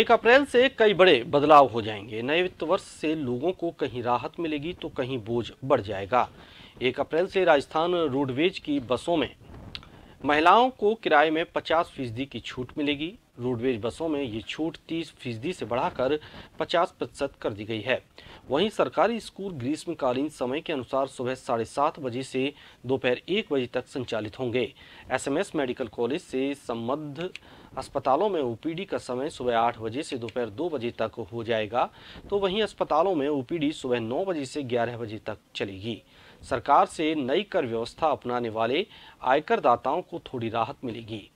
एक अप्रैल से कई बड़े बदलाव हो जाएंगे नए वित्त वर्ष से लोगों को कहीं राहत मिलेगी तो कहीं बोझ बढ़ जाएगा एक अप्रैल से राजस्थान रोडवेज की बसों में महिलाओं को किराए में 50 फीसदी की छूट मिलेगी रोडवेज बसों में ये छूट 30 फीसदी से बढ़ाकर 50 प्रतिशत कर दी गई है वहीं सरकारी स्कूल ग्रीष्मकालीन समय के अनुसार सुबह साढ़े सात बजे से दोपहर एक बजे तक संचालित होंगे एसएमएस मेडिकल कॉलेज से संबद्ध अस्पतालों में ओपीडी का समय सुबह आठ बजे से दोपहर दो बजे तक हो जाएगा तो वहीं अस्पतालों में ओपीडी सुबह नौ बजे से ग्यारह बजे तक चलेगी सरकार से नई कर व्यवस्था अपनाने वाले आयकरदाताओं को थोड़ी राहत मिलेगी